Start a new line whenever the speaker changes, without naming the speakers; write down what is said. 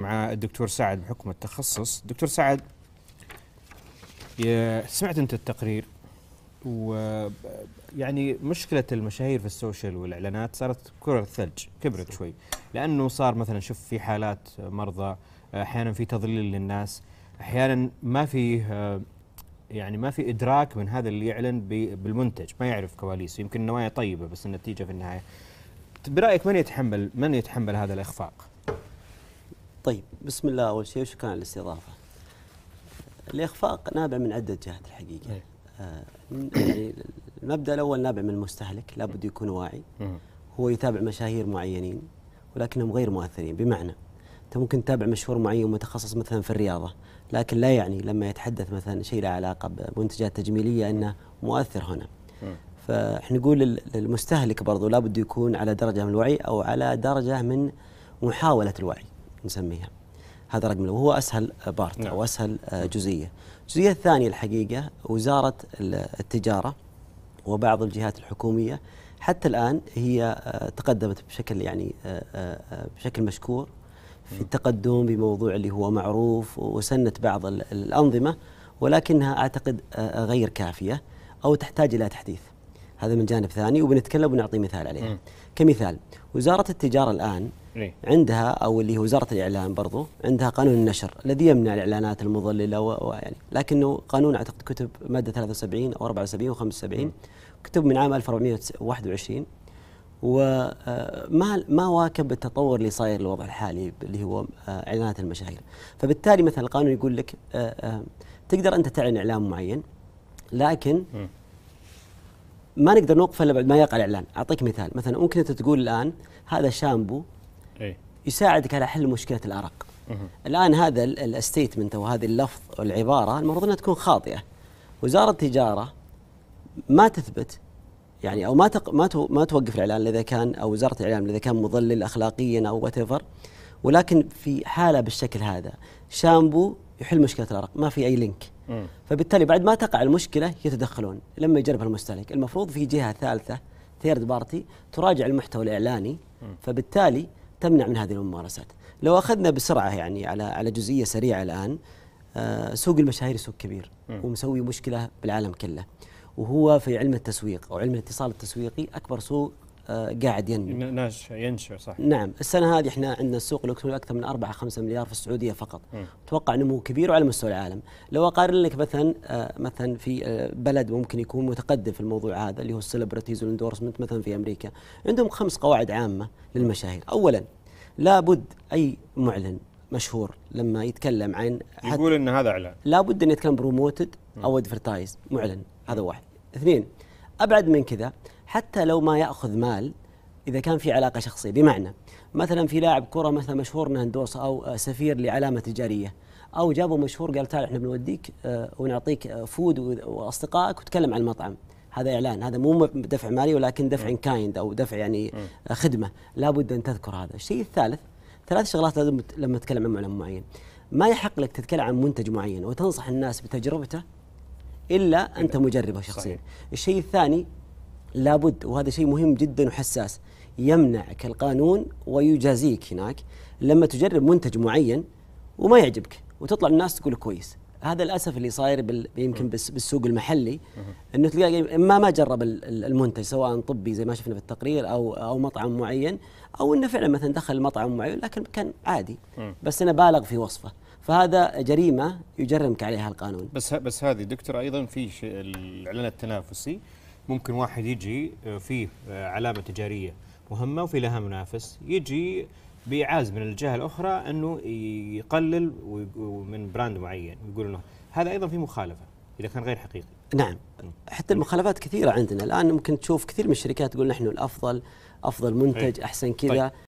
مع الدكتور سعد بحكم التخصص دكتور سعد سمعت انت التقرير و يعني مشكله المشاهير في السوشيال والاعلانات صارت كره الثلج كبرت شوي لانه صار مثلا شوف في حالات مرضى احيانا في تضليل للناس احيانا ما في يعني ما في ادراك من هذا اللي يعلن بالمنتج ما يعرف كواليسه يمكن النوايا طيبه بس النتيجه في
النهايه برايك من يتحمل من يتحمل هذا الاخفاق طيب بسم الله أول شيء وشكرا على الاستضافة الإخفاق نابع من عدة جهات الحقيقة نعم. آه، يعني المبدأ الأول نابع من المستهلك لابد يكون واعي هو يتابع مشاهير معينين ولكنهم غير مؤثرين بمعنى أنت ممكن تتابع مشهور معين متخصص مثلا في الرياضة لكن لا يعني لما يتحدث مثلا شيء له علاقة بمنتجات تجميلية أنه مؤثر هنا فاحنا نقول للمستهلك برضو لابد يكون على درجة من الوعي أو على درجة من محاولة الوعي نسميها هذا رقم وهو اسهل بارت نعم. او اسهل آه، جزئيه. الجزئيه الثانيه الحقيقه وزاره التجاره وبعض الجهات الحكوميه حتى الان هي آه، تقدمت بشكل يعني آه، بشكل مشكور في التقدم بموضوع اللي هو معروف وسنت بعض الانظمه ولكنها اعتقد غير كافيه او تحتاج الى تحديث. هذا من جانب ثاني وبنتكلم ونعطي مثال عليه. كمثال وزاره التجاره الان عندها او اللي هي وزاره الاعلام برضو عندها قانون النشر الذي يمنع الاعلانات المضلله ويعني لكنه قانون اعتقد كتب ماده 73 او 74 و75 كتب من عام 1421 وما آه، ما واكب التطور اللي صاير الوضع الحالي اللي هو آه، اعلانات المشاهير فبالتالي مثلا القانون يقول لك آه، تقدر انت تعلن اعلان معين لكن ما نقدر نوقف الا بعد ما يقع الاعلان اعطيك مثال مثلا ممكن انت تقول الان هذا شامبو إيه؟ يساعدك على حل مشكله الارق مه. الان هذا الاستيتمنت او هذه اللفظ والعباره المفروض انها تكون خاطئه وزاره التجاره ما تثبت يعني او ما تق ما تو ما توقف الاعلان اذا كان او وزاره الاعلام اذا كان مضلل اخلاقيا او وات ولكن في حاله بالشكل هذا شامبو يحل مشكله الارق ما في اي لينك فبالتالي بعد ما تقع المشكله يتدخلون لما يجربها المستهلك المفروض في جهه ثالثه ثيرد بارتي تراجع المحتوى الاعلاني فبالتالي تمنع من هذه الممارسات لو أخذنا بسرعة يعني على على جزئية سريعة الآن آه، سوق المشاهير سوق كبير ومسوي مشكلة بالعالم كله وهو في علم التسويق أو علم الاتصال التسويقي أكبر سوق قاعد ينمو
ناشئ ينشئ صح نعم
السنه هذه احنا عندنا السوق الالكتروني اكثر من 4 5 مليار في السعوديه فقط اتوقع نمو كبير وعلى مستوى العالم لو اقارن لك مثلا آه، مثلا في آه، بلد ممكن يكون متقدم في الموضوع هذا اللي هو السليبرتيز والاندورسمنت مثلا في امريكا عندهم خمس قواعد عامه للمشاهير اولا لابد اي معلن مشهور لما يتكلم عن يقول ان هذا اعلان لابد ان يتكلم بروموتد او ادفرتايز معلن هذا واحد اثنين ابعد من كذا حتى لو ما ياخذ مال اذا كان في علاقه شخصيه بمعنى مثلا في لاعب كره مثلا مشهور نهندوسه او آه، سفير لعلامه تجاريه او جابوا مشهور قال تعال احنا بنوديك آه، ونعطيك فود واصدقائك وتكلم عن المطعم هذا اعلان هذا مو دفع مالي ولكن دفع كايند او دفع يعني آه، خدمه لابد ان تذكر هذا الشيء الثالث ثلاث شغلات لازم لما تتكلم عن معلم معين ما يحق لك تتكلم عن منتج معين وتنصح الناس بتجربته الا انت مجربه شخصيا الشيء الثاني لابد وهذا شيء مهم جدا وحساس يمنعك القانون ويجازيك هناك لما تجرب منتج معين وما يعجبك وتطلع الناس تقول كويس هذا للاسف اللي صاير بال... يمكن بالسوق المحلي انه تلقى يعني ما ما جرب المنتج سواء طبي زي ما شفنا في التقرير او او مطعم معين او انه فعلا مثلا دخل مطعم معين لكن كان عادي بس انا بالغ في وصفه فهذا جريمه يجرمك عليها القانون بس بس هذه دكتور ايضا
في الاعلان التنافسي ممكن واحد يجي آه، فيه آه، علامة تجارية مهمة وفي لها منافس يجي بإيعاز من الجهة الأخرى أنه يقلل من براند معين يقول أنه هذا أيضا في مخالفة إذا كان غير حقيقي
نعم حتى المخالفات كثيرة عندنا الآن ممكن تشوف كثير من الشركات تقول نحن الأفضل أفضل منتج إيه. أحسن كذا طيب.